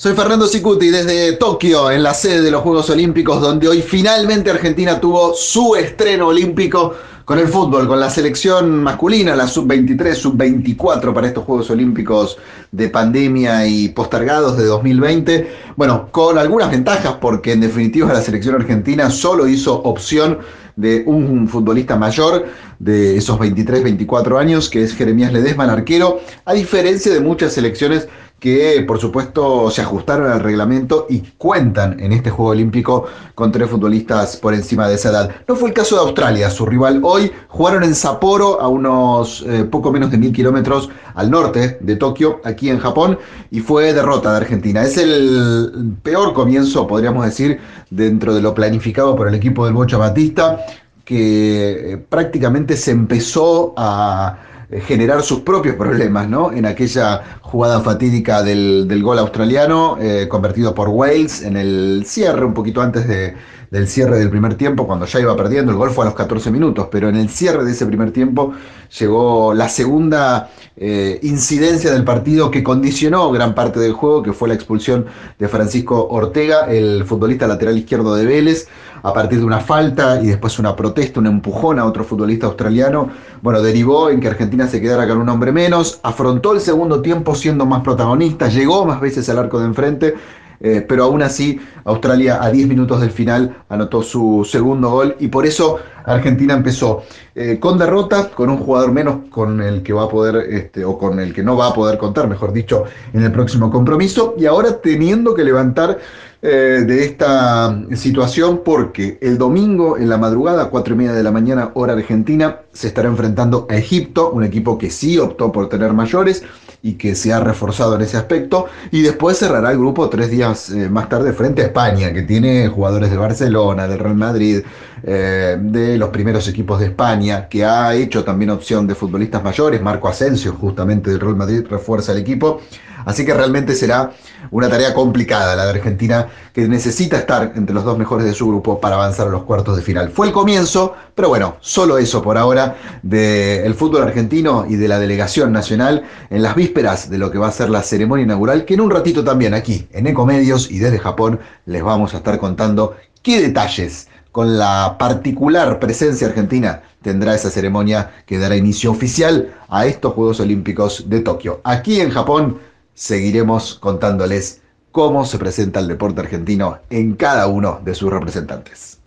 Soy Fernando Sicuti desde Tokio, en la sede de los Juegos Olímpicos, donde hoy finalmente Argentina tuvo su estreno olímpico con el fútbol, con la selección masculina, la sub-23, sub-24 para estos Juegos Olímpicos de pandemia y postergados de 2020. Bueno, con algunas ventajas porque en definitiva la selección argentina solo hizo opción de un futbolista mayor de esos 23, 24 años, que es Jeremías Ledesma, el arquero, a diferencia de muchas selecciones que por supuesto se ajustaron al reglamento y cuentan en este Juego Olímpico con tres futbolistas por encima de esa edad. No fue el caso de Australia, su rival hoy. Jugaron en Sapporo, a unos eh, poco menos de mil kilómetros al norte de Tokio, aquí en Japón, y fue derrota de Argentina. Es el peor comienzo, podríamos decir, dentro de lo planificado por el equipo del Bocha Batista, que eh, prácticamente se empezó a eh, generar sus propios problemas, ¿no? En aquella jugada fatídica del, gol australiano, eh, convertido por Wales en el cierre, un poquito antes del cierre del primer tiempo, cuando ya iba perdiendo, el gol fue a los 14 minutos, pero en el cierre de ese primer tiempo llegó la segunda eh, incidencia del partido que condicionó gran parte del juego, que fue la expulsión de Francisco Ortega, el futbolista lateral izquierdo de Vélez a partir de una falta y después una protesta, un empujón a otro futbolista australiano, bueno, derivó en que Argentina se quedara con un hombre menos, afrontó el segundo tiempo siendo más protagonista, llegó más veces al arco de enfrente, eh, pero aún así Australia a 10 minutos del final anotó su segundo gol y por eso Argentina empezó eh, con derrota, con un jugador menos con el que va a poder, este, o con el que no va a poder contar, mejor dicho, en el próximo compromiso, y ahora teniendo que levantar eh, de esta situación porque el domingo en la madrugada, cuatro y media de la mañana, hora argentina, se estará enfrentando a Egipto, un equipo que sí optó por tener mayores y que se ha reforzado en ese aspecto, y después cerrará el grupo tres días eh, más tarde frente a España, que tiene jugadores de Barcelona, del Real Madrid, eh, de los primeros equipos de España, que ha hecho también opción de futbolistas mayores, Marco Asensio justamente del Real Madrid refuerza el equipo, Así que realmente será una tarea complicada la de Argentina, que necesita estar entre los dos mejores de su grupo para avanzar a los cuartos de final. Fue el comienzo, pero bueno, solo eso por ahora del fútbol argentino y de la delegación nacional en las vísperas de lo que va a ser la ceremonia inaugural, que en un ratito también aquí en Ecomedios y desde Japón les vamos a estar contando qué detalles con la particular presencia argentina tendrá esa ceremonia que dará inicio oficial a estos Juegos Olímpicos de Tokio. Aquí en Japón seguiremos contándoles cómo se presenta el deporte argentino en cada uno de sus representantes.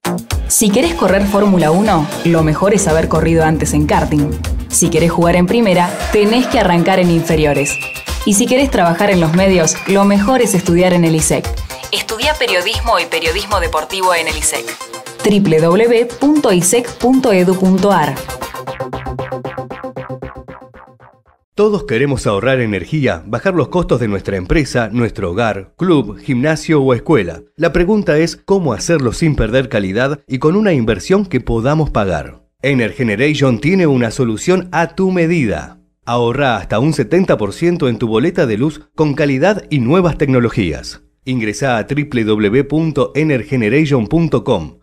Si querés correr Fórmula 1, lo mejor es haber corrido antes en karting. Si querés jugar en primera, tenés que arrancar en inferiores. Y si querés trabajar en los medios, lo mejor es estudiar en el ISEC. Estudia periodismo y periodismo deportivo en el ISEC. www.isec.edu.ar Todos queremos ahorrar energía, bajar los costos de nuestra empresa, nuestro hogar, club, gimnasio o escuela. La pregunta es cómo hacerlo sin perder calidad y con una inversión que podamos pagar. Energeneration tiene una solución a tu medida. Ahorra hasta un 70% en tu boleta de luz con calidad y nuevas tecnologías. Ingresa a www.energeneration.com